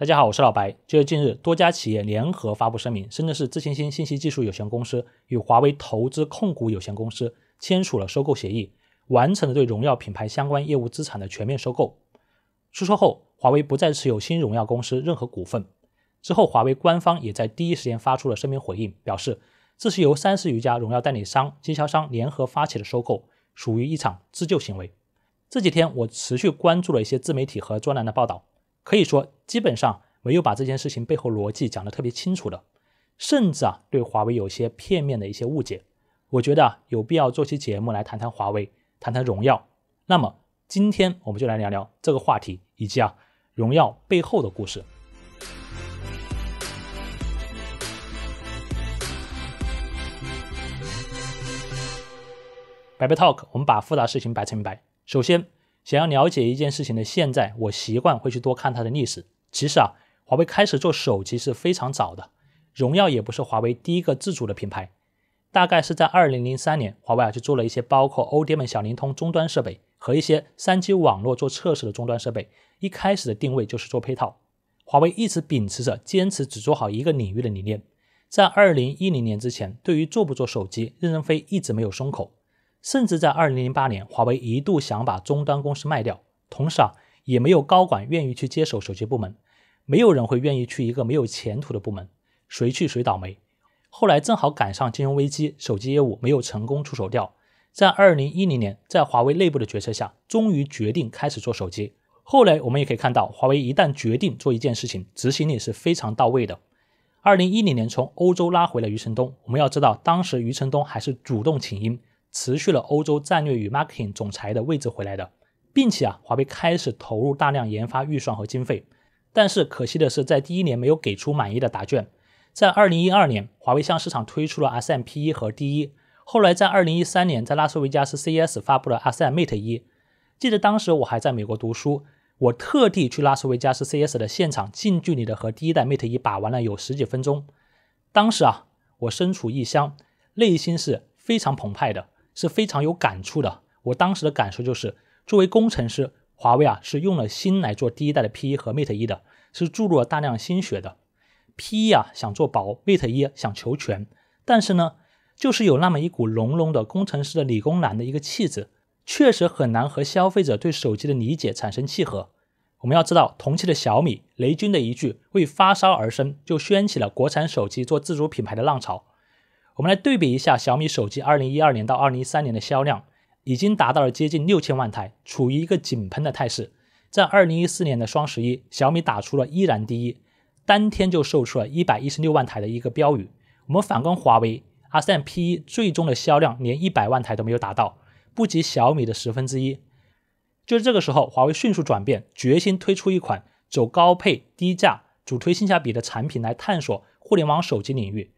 大家好，我是老白。就是近日，多家企业联合发布声明，深圳市自新心信息技术有限公司与华为投资控股有限公司签署了收购协议，完成了对荣耀品牌相关业务资产的全面收购。出售后，华为不再持有新荣耀公司任何股份。之后，华为官方也在第一时间发出了声明回应，表示这是由三十余家荣耀代理商、经销商联合发起的收购，属于一场自救行为。这几天，我持续关注了一些自媒体和专栏的报道。可以说，基本上没有把这件事情背后逻辑讲得特别清楚的，甚至啊，对华为有些片面的一些误解。我觉得啊，有必要做期节目来谈谈华为，谈谈荣耀。那么今天我们就来聊聊这个话题，以及啊，荣耀背后的故事。白背 talk，我们把复杂事情摆成明白。首先。想要了解一件事情的现在，我习惯会去多看它的历史。其实啊，华为开始做手机是非常早的，荣耀也不是华为第一个自主的品牌。大概是在二零零三年，华为啊就做了一些包括 O d M 小灵通终端设备和一些三 G 网络做测试的终端设备。一开始的定位就是做配套。华为一直秉持着坚持只做好一个领域的理念。在二零一零年之前，对于做不做手机，任正非一直没有松口。甚至在二零零八年，华为一度想把终端公司卖掉，同时啊，也没有高管愿意去接手手机部门，没有人会愿意去一个没有前途的部门，谁去谁倒霉。后来正好赶上金融危机，手机业务没有成功出手掉。在二零一零年，在华为内部的决策下，终于决定开始做手机。后来我们也可以看到，华为一旦决定做一件事情，执行力是非常到位的。二零一零年从欧洲拉回了余承东，我们要知道，当时余承东还是主动请缨。辞去了欧洲战略与 marketing 总裁的位置回来的，并且啊，华为开始投入大量研发预算和经费。但是可惜的是，在第一年没有给出满意的答卷。在二零一二年，华为向市场推出了 S M P 一和 D 一。后来在二零一三年，在拉斯维加斯 C E S 发布了 s 塞 Mate 一。记得当时我还在美国读书，我特地去拉斯维加斯 C E S 的现场，近距离的和第一代 Mate 一把玩了有十几分钟。当时啊，我身处异乡，内心是非常澎湃的。是非常有感触的。我当时的感受就是，作为工程师，华为啊是用了心来做第一代的 P1 和 m a t e 一的，是注入了大量心血的。P1 啊想做薄 m a t e 一想求全，但是呢，就是有那么一股浓浓的工程师的理工男的一个气质，确实很难和消费者对手机的理解产生契合。我们要知道，同期的小米，雷军的一句“为发烧而生”就掀起了国产手机做自主品牌的浪潮。我们来对比一下小米手机，二零一二年到二零一三年的销量已经达到了接近六千万台，处于一个井喷的态势。在二零一四年的双十一，小米打出了依然第一，当天就售出了一百一十六万台的一个标语。我们反观华为，阿 s e p 1最终的销量连一百万台都没有达到，不及小米的十分之一。就是这个时候，华为迅速转变，决心推出一款走高配、低价、主推性价比的产品来探索互联网手机领域。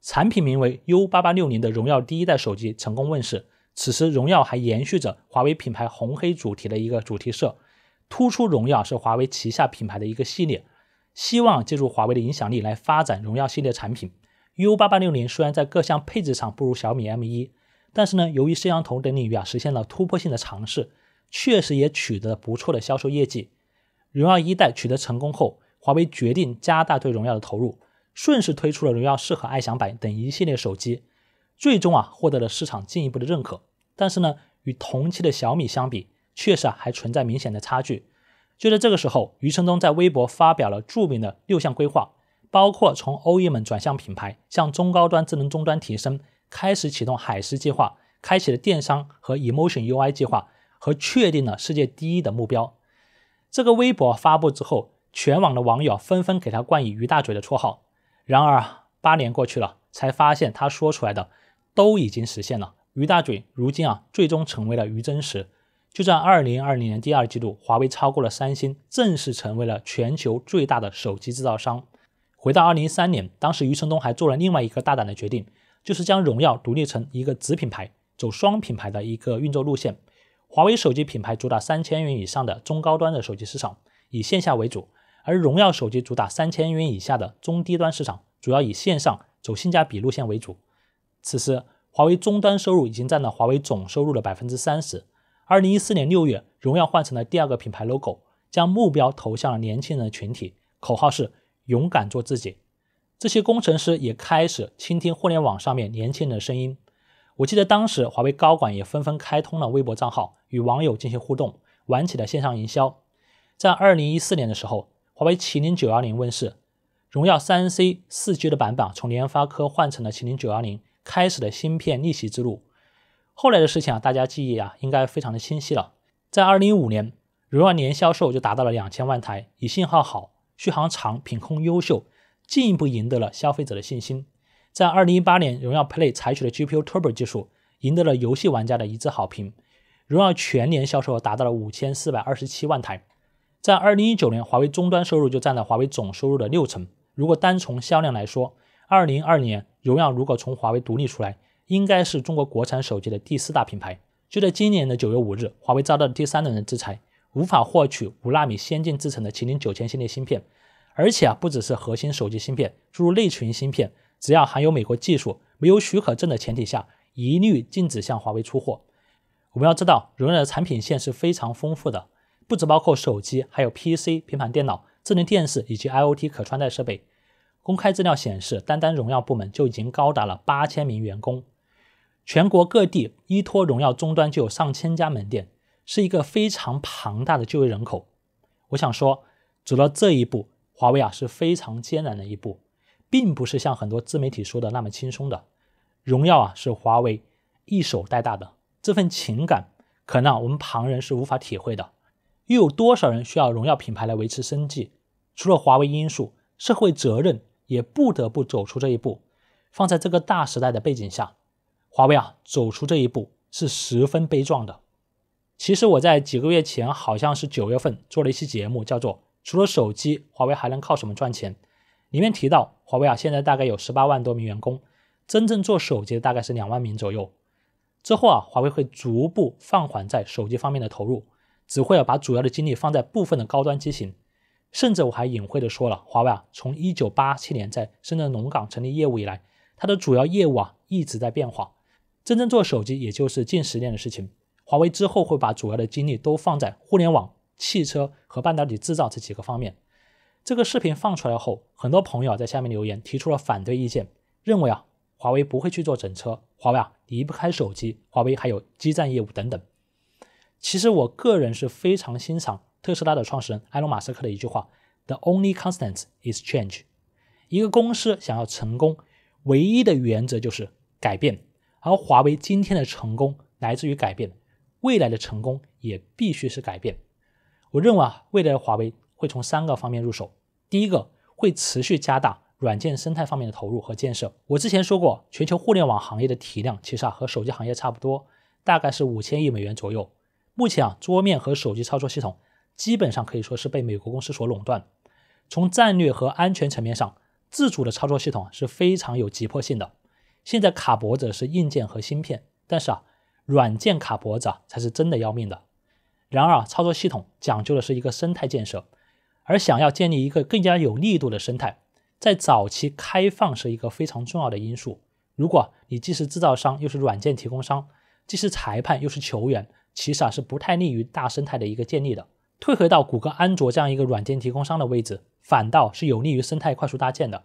产品名为 U8860 的荣耀第一代手机成功问世。此时，荣耀还延续着华为品牌红黑主题的一个主题色，突出荣耀是华为旗下品牌的一个系列，希望借助华为的影响力来发展荣耀系列产品。U8860 虽然在各项配置上不如小米 M1，但是呢，由于摄像头等领域啊实现了突破性的尝试，确实也取得了不错的销售业绩。荣耀一代取得成功后，华为决定加大对荣耀的投入。顺势推出了荣耀适和爱享版等一系列手机，最终啊获得了市场进一步的认可。但是呢，与同期的小米相比，确实啊还存在明显的差距。就在这个时候，余承东在微博发表了著名的六项规划，包括从 OEM 转向品牌，向中高端智能终端提升，开始启动海思计划，开启了电商和 emotion UI 计划，和确定了世界第一的目标。这个微博发布之后，全网的网友纷纷给他冠以“余大嘴”的绰号。然而，八年过去了，才发现他说出来的都已经实现了。余大嘴如今啊，最终成为了余真实。就在二零二零年第二季度，华为超过了三星，正式成为了全球最大的手机制造商。回到二零一三年，当时余承东还做了另外一个大胆的决定，就是将荣耀独立成一个子品牌，走双品牌的一个运作路线。华为手机品牌主打三千元以上的中高端的手机市场，以线下为主。而荣耀手机主打三千元以下的中低端市场，主要以线上走性价比路线为主。此时，华为终端收入已经占到华为总收入的百分之三十。二零一四年六月，荣耀换成了第二个品牌 logo，将目标投向了年轻人的群体，口号是“勇敢做自己”。这些工程师也开始倾听互联网上面年轻人的声音。我记得当时华为高管也纷纷开通了微博账号，与网友进行互动，玩起了线上营销。在二零一四年的时候。华为麒麟九幺零问世，荣耀三 C 四 G 的版本从联发科换成了麒麟九幺零，开始了芯片逆袭之路。后来的事情啊，大家记忆啊应该非常的清晰了。在二零一五年，荣耀年销售就达到了两千万台，以信号好、续航长、品控优秀，进一步赢得了消费者的信心。在二零一八年，荣耀 Play 采取了 GPU Turbo 技术，赢得了游戏玩家的一致好评。荣耀全年销售额达到了五千四百二十七万台。在二零一九年，华为终端收入就占了华为总收入的六成。如果单从销量来说，二零二年荣耀如果从华为独立出来，应该是中国国产手机的第四大品牌。就在今年的九月五日，华为遭到第三轮的制裁，无法获取五纳米先进制程的麒麟九千系列芯片。而且啊，不只是核心手机芯片，诸如内存芯片，只要含有美国技术、没有许可证的前提下，一律禁止向华为出货。我们要知道，荣耀的产品线是非常丰富的。不只包括手机，还有 P C 平板电脑、智能电视以及 I O T 可穿戴设备。公开资料显示，单单荣耀部门就已经高达了八千名员工。全国各地依托荣耀终端就有上千家门店，是一个非常庞大的就业人口。我想说，走到这一步，华为啊是非常艰难的一步，并不是像很多自媒体说的那么轻松的。荣耀啊是华为一手带大的，这份情感，可能啊我们旁人是无法体会的。又有多少人需要荣耀品牌来维持生计？除了华为因素，社会责任也不得不走出这一步。放在这个大时代的背景下，华为啊走出这一步是十分悲壮的。其实我在几个月前，好像是九月份做了一期节目，叫做《除了手机，华为还能靠什么赚钱》。里面提到，华为啊现在大概有十八万多名员工，真正做手机的大概是两万名左右。之后啊，华为会逐步放缓在手机方面的投入。只会啊把主要的精力放在部分的高端机型，甚至我还隐晦的说了，华为啊从一九八七年在深圳龙岗成立业务以来，它的主要业务啊一直在变化，真正做手机也就是近十年的事情。华为之后会把主要的精力都放在互联网、汽车和半导体制造这几个方面。这个视频放出来后，很多朋友啊在下面留言提出了反对意见，认为啊华为不会去做整车，华为啊离不开手机，华为还有基站业务等等。其实我个人是非常欣赏特斯拉的创始人埃隆·马斯克的一句话：“The only constant is change。”一个公司想要成功，唯一的原则就是改变。而华为今天的成功来自于改变，未来的成功也必须是改变。我认为啊，未来的华为会从三个方面入手：第一个，会持续加大软件生态方面的投入和建设。我之前说过，全球互联网行业的体量其实啊和手机行业差不多，大概是五千亿美元左右。目前啊，桌面和手机操作系统基本上可以说是被美国公司所垄断。从战略和安全层面上，自主的操作系统是非常有急迫性的。现在卡脖子是硬件和芯片，但是啊，软件卡脖子啊、才是真的要命的。然而，啊，操作系统讲究的是一个生态建设，而想要建立一个更加有力度的生态，在早期开放是一个非常重要的因素。如果你既是制造商，又是软件提供商，既是裁判，又是球员。其实啊是不太利于大生态的一个建立的，退回到谷歌、安卓这样一个软件提供商的位置，反倒是有利于生态快速搭建的。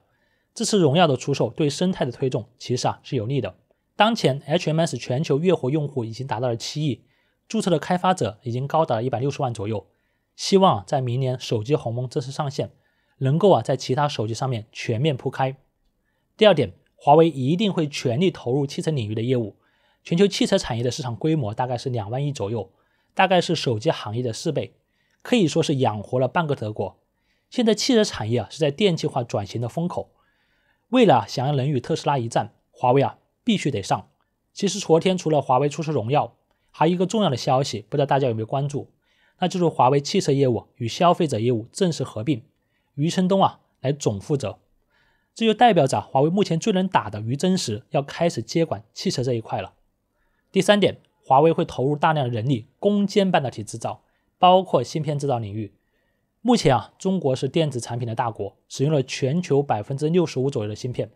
这次荣耀的出售对生态的推动，其实啊是有利的。当前 HMS 全球月活用户已经达到了七亿，注册的开发者已经高达一百六十万左右。希望在明年手机鸿蒙正式上线，能够啊在其他手机上面全面铺开。第二点，华为一定会全力投入汽车领域的业务。全球汽车产业的市场规模大概是两万亿左右，大概是手机行业的四倍，可以说是养活了半个德国。现在汽车产业啊是在电气化转型的风口，为了想要能与特斯拉一战，华为啊必须得上。其实昨天除了华为出售荣耀，还一个重要的消息，不知道大家有没有关注？那就是华为汽车业务与消费者业务正式合并，余承东啊来总负责。这就代表着华为目前最能打的余真实要开始接管汽车这一块了。第三点，华为会投入大量人力攻坚半导体制造，包括芯片制造领域。目前啊，中国是电子产品的大国，使用了全球百分之六十五左右的芯片。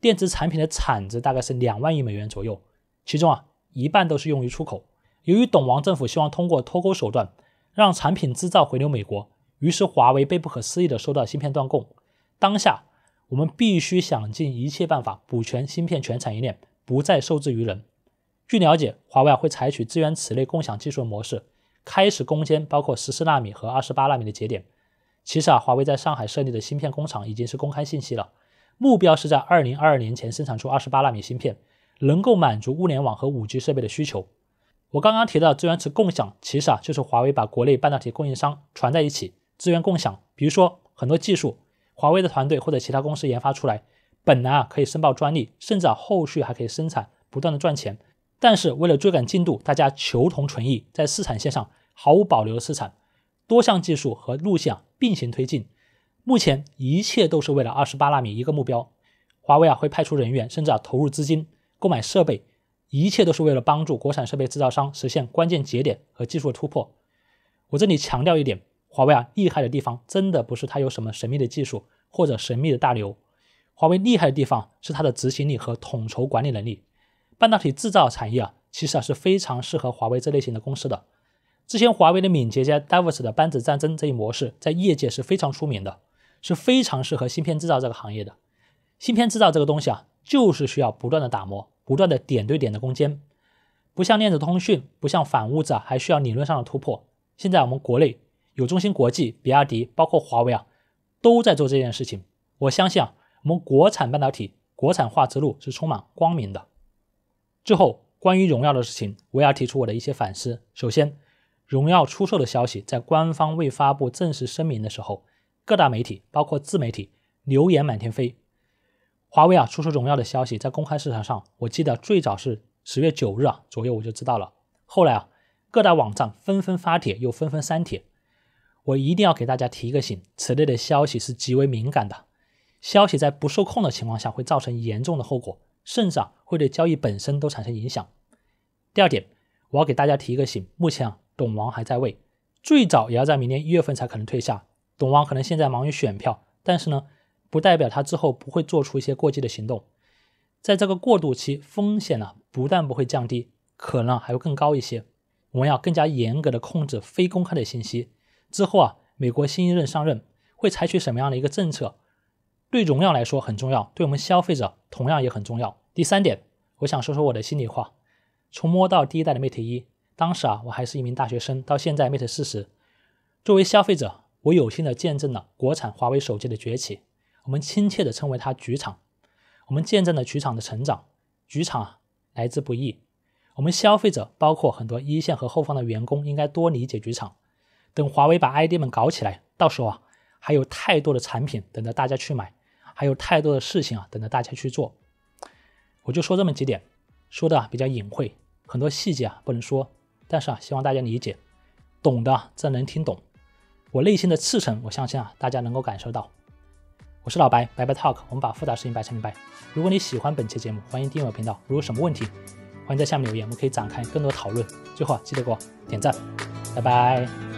电子产品的产值大概是两万亿美元左右，其中啊，一半都是用于出口。由于董王政府希望通过脱钩手段让产品制造回流美国，于是华为被不可思议的收到芯片断供。当下，我们必须想尽一切办法补全芯片全产业链，不再受制于人。据了解，华为啊会采取资源此类共享技术模式，开始攻坚包括十四纳米和二十八纳米的节点。其实啊，华为在上海设立的芯片工厂已经是公开信息了，目标是在二零二二年前生产出二十八纳米芯片，能够满足物联网和五 G 设备的需求。我刚刚提到资源池共享，其实啊，就是华为把国内半导体供应商传在一起，资源共享。比如说很多技术，华为的团队或者其他公司研发出来，本来啊可以申报专利，甚至啊后续还可以生产，不断的赚钱。但是为了追赶进度，大家求同存异，在试产线上毫无保留的试产，多项技术和路线并行推进。目前一切都是为了二十八纳米一个目标。华为啊会派出人员，甚至啊投入资金购买设备，一切都是为了帮助国产设备制造商实现关键节点和技术的突破。我这里强调一点，华为啊厉害的地方真的不是它有什么神秘的技术或者神秘的大牛，华为厉害的地方是它的执行力和统筹管理能力。半导体制造产业啊，其实啊是非常适合华为这类型的公司的。之前华为的敏捷加戴维斯的班子战争这一模式，在业界是非常出名的，是非常适合芯片制造这个行业的。芯片制造这个东西啊，就是需要不断的打磨，不断的点对点的攻坚，不像量子通讯，不像反物质啊，还需要理论上的突破。现在我们国内有中芯国际、比亚迪，包括华为啊，都在做这件事情。我相信啊，我们国产半导体国产化之路是充满光明的。之后，关于荣耀的事情，我要提出我的一些反思。首先，荣耀出售的消息在官方未发布正式声明的时候，各大媒体包括自媒体流言满天飞。华为啊出售荣耀的消息在公开市场上，我记得最早是十月九日啊左右我就知道了。后来啊，各大网站纷纷发帖又纷纷删帖。我一定要给大家提一个醒：此类的消息是极为敏感的，消息在不受控的情况下会造成严重的后果。甚至啊会对交易本身都产生影响。第二点，我要给大家提一个醒：目前啊，董王还在位，最早也要在明年一月份才可能退下。董王可能现在忙于选票，但是呢，不代表他之后不会做出一些过激的行动。在这个过渡期，风险呢不但不会降低，可能还会更高一些。我们要更加严格的控制非公开的信息。之后啊，美国新一任上任会采取什么样的一个政策？对荣耀来说很重要，对我们消费者同样也很重要。第三点，我想说说我的心里话。从摸到第一代的 Mate 一，当时啊我还是一名大学生，到现在 Mate 四十，作为消费者，我有幸的见证了国产华为手机的崛起，我们亲切的称为它“局厂”。我们见证了局厂的成长，局厂啊，来之不易。我们消费者，包括很多一线和后方的员工，应该多理解局厂。等华为把 ID 们搞起来，到时候啊，还有太多的产品等着大家去买。还有太多的事情啊，等着大家去做。我就说这么几点，说的啊比较隐晦，很多细节啊不能说。但是啊，希望大家理解，懂的这能听懂。我内心的赤诚，我相信啊大家能够感受到。我是老白，白白 talk，我们把复杂事情白成明白。如果你喜欢本期节目，欢迎订阅我频道。如果什么问题，欢迎在下面留言，我们可以展开更多讨论。最后啊，记得给我点赞，拜拜。